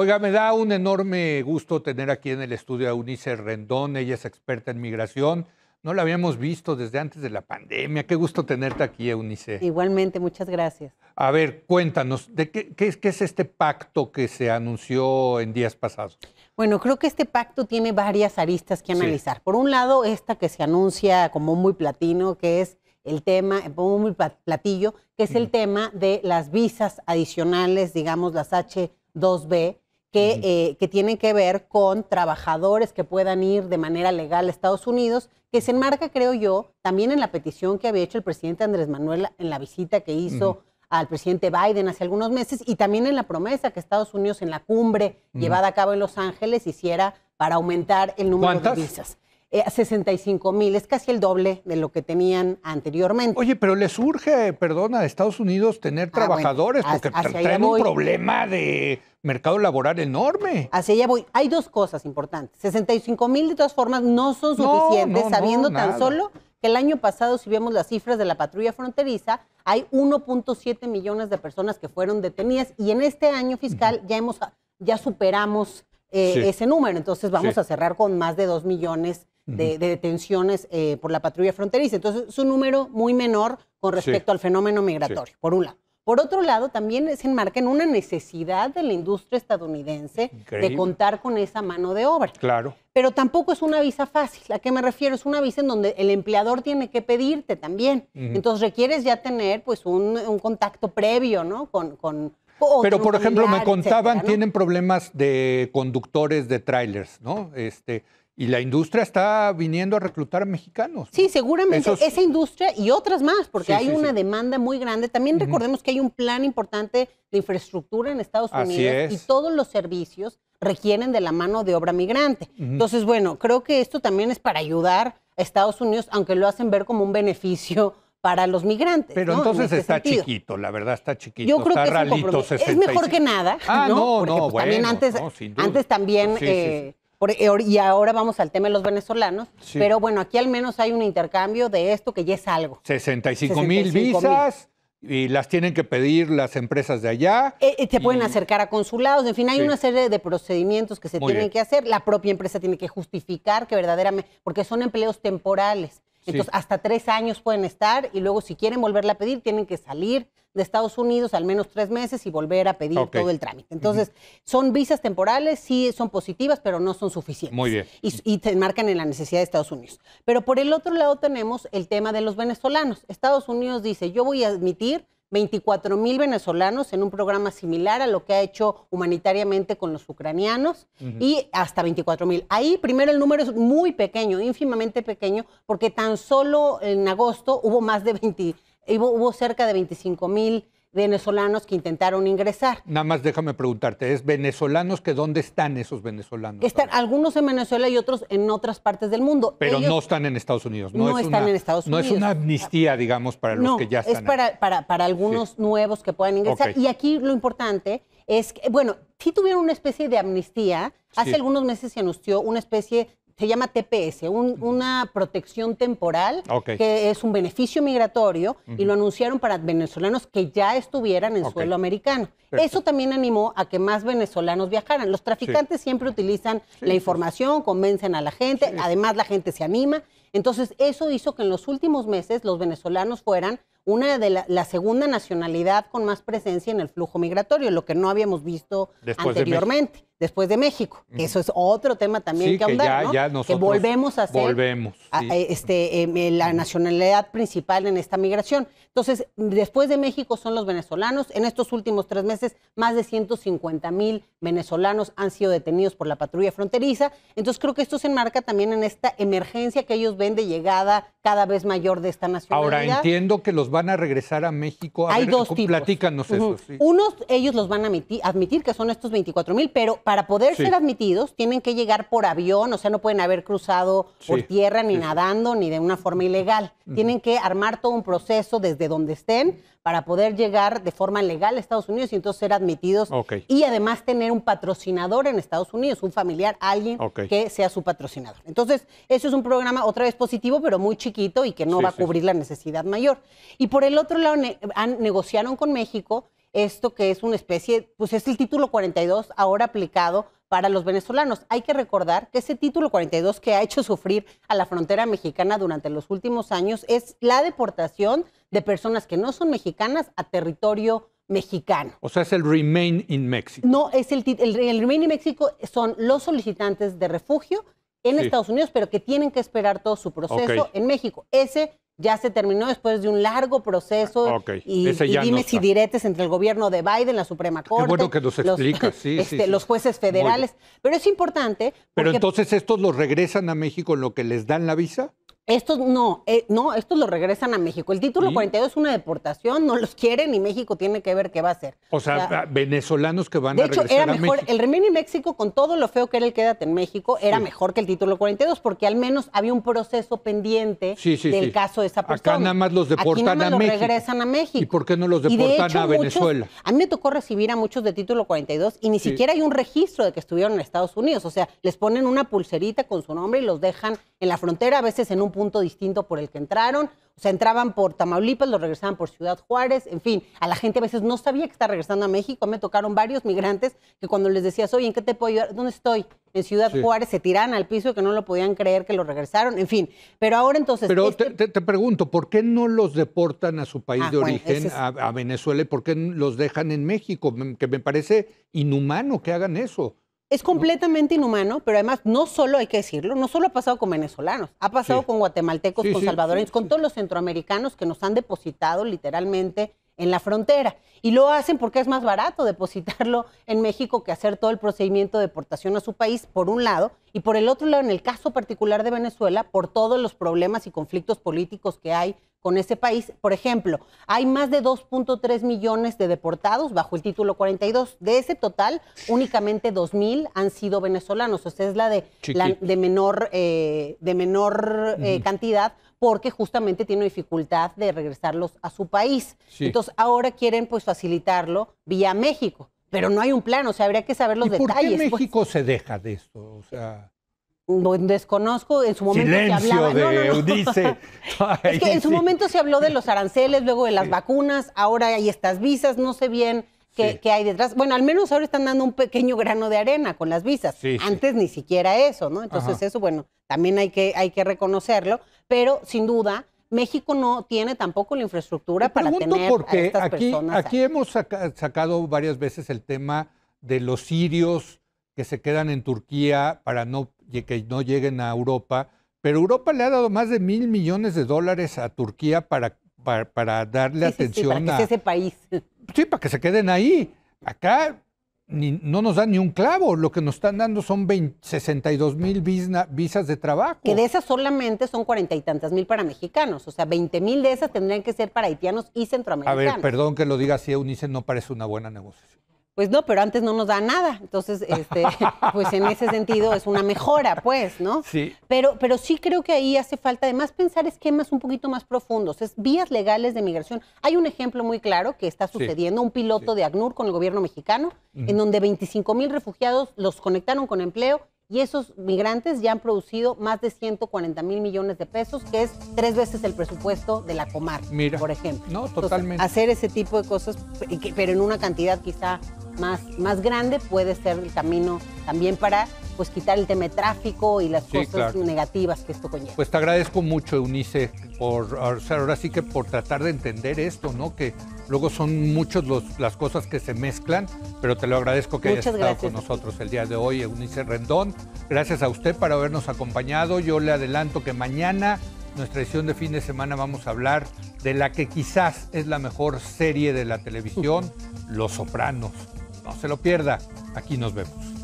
Oiga, me da un enorme gusto tener aquí en el estudio a Unice Rendón. Ella es experta en migración. No la habíamos visto desde antes de la pandemia. Qué gusto tenerte aquí, Eunice. Igualmente, muchas gracias. A ver, cuéntanos, ¿de qué, es este pacto que se anunció en días pasados? Bueno, creo que este pacto tiene varias aristas que analizar. Por un lado, esta que se anuncia como muy platino, que es el tema, como muy platillo, que es el mm. tema de las visas adicionales, digamos las H2B, eh, que, tienen que ver con trabajadores que puedan ir de manera legal a Estados Unidos, que se enmarca, creo yo, también en la petición que había hecho el presidente Andrés Manuel en la visita que hizo al presidente Biden hace algunos meses y también en la promesa que Estados Unidos en la cumbre llevada a cabo en Los Ángeles hiciera para aumentar el número de visas. Eh, y 65 mil, es casi el doble de lo que tenían anteriormente. Oye, pero le surge perdona, a Estados Unidos tener ah, trabajadores porque traen un problema de mercado laboral enorme. Así ya voy. Hay dos cosas importantes. 65 mil de todas formas no son suficientes, sabiendo tan solo que el año pasado, si vemos las cifras de la patrulla fronteriza, hay 1.7 millones de personas que fueron detenidas y en este año fiscal ya hemos ya superamos eh, ese número. Entonces vamos a cerrar con más de 2 millones de, detenciones eh, por la patrulla fronteriza. Entonces, es un número muy menor con respecto al fenómeno migratorio, por un lado. Por otro lado, también se enmarca en una necesidad de la industria estadounidense de contar con esa mano de obra. Claro. Pero tampoco es una visa fácil. ¿A qué me refiero? Es una visa en donde el empleador tiene que pedirte también. Entonces requieres ya tener pues un, contacto previo, ¿no? Con, pero, por ejemplo, me contaban, tienen problemas de conductores de trailers, ¿no? Este, y la industria está viniendo a reclutar mexicanos. Sí, seguramente esa industria y otras más, porque hay una demanda muy grande. También recordemos que hay un plan importante de infraestructura en Estados Unidos y todos los servicios requieren de la mano de obra migrante. Entonces, bueno, creo que esto también es para ayudar a Estados Unidos, aunque lo hacen ver como un beneficio para los migrantes. Pero entonces está chiquito, la verdad está chiquito. Yo creo que es, mejor que nada. Ah, no, no, pues, bueno, también antes, también eh, eh, y ahora vamos al tema de los venezolanos, pero bueno, aquí al menos hay un intercambio de esto que ya es algo. 65 mil visas. Y las tienen que pedir las empresas de allá. Eh, eh se pueden acercar a consulados, en fin, hay una serie de procedimientos que se tienen que hacer. La propia empresa tiene que justificar que verdaderamente, porque son empleos temporales. Entonces, hasta tres años pueden estar y luego si quieren volverla a pedir, tienen que salir de Estados Unidos al menos tres meses y volver a pedir todo el trámite. Entonces, son visas temporales, sí son positivas, pero no son suficientes. Muy bien. Y, y te marcan en la necesidad de Estados Unidos. Pero por el otro lado tenemos el tema de los venezolanos. Estados Unidos dice, yo voy a admitir 24 mil venezolanos en un programa similar a lo que ha hecho humanitariamente con los ucranianos y hasta 24 mil. Ahí primero el número es muy pequeño, ínfimamente pequeño, porque tan solo en agosto hubo más de 20, hubo, hubo cerca de 25 mil venezolanos que intentaron ingresar. Nada más déjame preguntarte, ¿es venezolanos que dónde están esos venezolanos? Están algunos en Venezuela y otros en otras partes del mundo. Pero no están en Estados Unidos. No, están en Estados Unidos. No es una amnistía, digamos, para los que ya están. Es para, para, algunos nuevos que puedan ingresar. Y aquí lo importante es que, bueno, sí tuvieron una especie de amnistía. Hace algunos meses se anunció una especie se llama TPS, una protección temporal, que es un beneficio migratorio, y lo anunciaron para venezolanos que ya estuvieran en suelo americano. Eso también animó a que más venezolanos viajaran. Los traficantes siempre utilizan la información, convencen a la gente, además la gente se anima. Entonces, eso hizo que en los últimos meses los venezolanos fueran una de la, la, segunda nacionalidad con más presencia en el flujo migratorio, lo que no habíamos visto anteriormente después de México. eso es otro tema también que ahondar, que, ya, ya volvemos a ser volvemos, eh, este, em, eh, la nacionalidad principal en esta migración. Entonces, después de México son los venezolanos. En estos últimos tres meses, más de 150 mil venezolanos han sido detenidos por la patrulla fronteriza. Entonces, creo que esto se enmarca también en esta emergencia que ellos ven de llegada cada vez mayor de esta nacionalidad. Ahora, entiendo que los van a regresar a México. Hay dos tipos. Platícanos uh eso. Unos, ellos los van a admitir, admitir que son estos 24 mil, pero para poder ser admitidos tienen que llegar por avión, o sea, no pueden haber cruzado por tierra, ni nadando, ni de una forma ilegal. Tienen que armar todo un proceso desde donde estén para poder llegar de forma legal a Estados Unidos y entonces ser admitidos. Y además tener un patrocinador en Estados Unidos, un familiar, alguien que sea su patrocinador. Entonces, eso es un programa otra vez positivo, pero muy chiquito y que no va a cubrir la necesidad mayor. Y por el otro lado, han, negociaron con México esto que es una especie, pues es el título 42 ahora aplicado para los venezolanos. Hay que recordar que ese título 42 que ha hecho sufrir a la frontera mexicana durante los últimos años es la deportación de personas que no son mexicanas a territorio mexicano. O sea, es el Remain in Mexico. No, es el, Remain in Mexico son los solicitantes de refugio en Estados Unidos, pero que tienen que esperar todo su proceso en México. Ese ya se terminó después de un largo proceso ah, y, y, dimes y diretes entre el gobierno de Biden, la Suprema Corte, Qué bueno que nos Los, este, jueces federales. Pero es importante. Pero entonces estos los regresan a México en lo que les dan la visa. Estos no, eh, no, estos los regresan a México. El título 42 es una deportación, no los quieren y México tiene que ver qué va a hacer. O sea, venezolanos que van a regresar hecho, era mejor, El Remini México, con todo lo feo que era el Quédate en México, era mejor que el título 42 porque al menos había un proceso pendiente del caso de esa persona. Acá nada más los deportan a México. regresan a México. ¿Y por qué no los deportan a Venezuela? a mí me tocó recibir a muchos de título 42 y ni siquiera hay un registro de que estuvieron en Estados Unidos. O sea, les ponen una pulserita con su nombre y los dejan en la frontera, a veces en un punto distinto por el que entraron. O sea, entraban por Tamaulipas, los regresaban por Ciudad Juárez, en fin, a la gente a veces no sabía que está regresando a México. Me tocaron varios migrantes que cuando les decías, oye, ¿en qué te puedo ayudar? ¿Dónde estoy? En Ciudad Juárez se tiran al piso que no lo podían creer que lo regresaron, en fin. Pero ahora entonces. Pero este te, pregunto, ¿por qué no los deportan a su país ah, de origen, a, a Venezuela, y por qué los dejan en México? Que me parece inhumano que hagan eso. Es completamente inhumano, pero además no solo hay que decirlo, no solo ha pasado con venezolanos, ha pasado con guatemaltecos, con salvadoreños, con todos los centroamericanos que nos han depositado literalmente en la frontera. Y lo hacen porque es más barato depositarlo en México que hacer todo el procedimiento de deportación a su país, por un lado, y por el otro lado, en el caso particular de Venezuela, por todos los problemas y conflictos políticos que hay con ese país. Por ejemplo, hay más de 2.3 millones de deportados bajo el título 42. De ese total, únicamente 2.000 han sido venezolanos. O sea, es la de, menor, de menor eh, eh, cantidad porque justamente tiene dificultad de regresarlos a su país. Entonces ahora quieren pues facilitarlo vía México, pero no hay un plan, o sea, habría que saber los detalles. ¿Por qué pues. México se deja de esto? O sea... Desconozco, en su momento Silencio se hablaba. De no, en su momento se habló de los aranceles, luego de las vacunas, ahora hay estas visas, no sé bien qué, hay detrás. Bueno, al menos ahora están dando un pequeño grano de arena con las visas. Antes ni siquiera eso, ¿no? Entonces, eso, bueno, también hay que, hay que reconocerlo pero sin duda México no tiene tampoco la infraestructura para tener porque a estas aquí, personas. Aquí hemos sacado varias veces el tema de los sirios que se quedan en Turquía para no, que no lleguen a Europa, pero Europa le ha dado más de mil millones de dólares a Turquía para, para, darle atención a... ese país. Sí, para que se queden ahí. Acá no nos dan ni un clavo, lo que nos están dando son 62 mil visas de trabajo. Que de esas solamente son cuarenta y tantas mil para mexicanos, o sea, 20 mil de esas tendrían que ser para haitianos y centroamericanos. A ver, perdón que lo diga así, Eunice no parece una buena negociación. Pues no, pero antes no nos da nada. Entonces, este, pues en ese sentido es una mejora, pues, ¿no? Sí. Pero, pero sí creo que ahí hace falta además pensar esquemas un poquito más profundos, es vías legales de migración. Hay un ejemplo muy claro que está sucediendo, un piloto de ACNUR con el gobierno mexicano, en donde 25 mil refugiados los conectaron con empleo y esos migrantes ya han producido más de 140 mil millones de pesos, que es tres veces el presupuesto de la Comar, Mira, por ejemplo. No, totalmente. hacer ese tipo de cosas, pero en una cantidad quizá más, más grande, puede ser el camino también para pues quitar el tema de tráfico y las cosas negativas que esto conlleva. Pues te agradezco mucho, Eunice, por ahora que por tratar de entender esto, ¿no? Que Luego son muchas las cosas que se mezclan, pero te lo agradezco que hayas estado con nosotros el día de hoy, Eunice Rendón. Gracias a usted por habernos acompañado. Yo le adelanto que mañana, nuestra edición de fin de semana, vamos a hablar de la que quizás es la mejor serie de la televisión, Los Sopranos. No se lo pierda. Aquí nos vemos.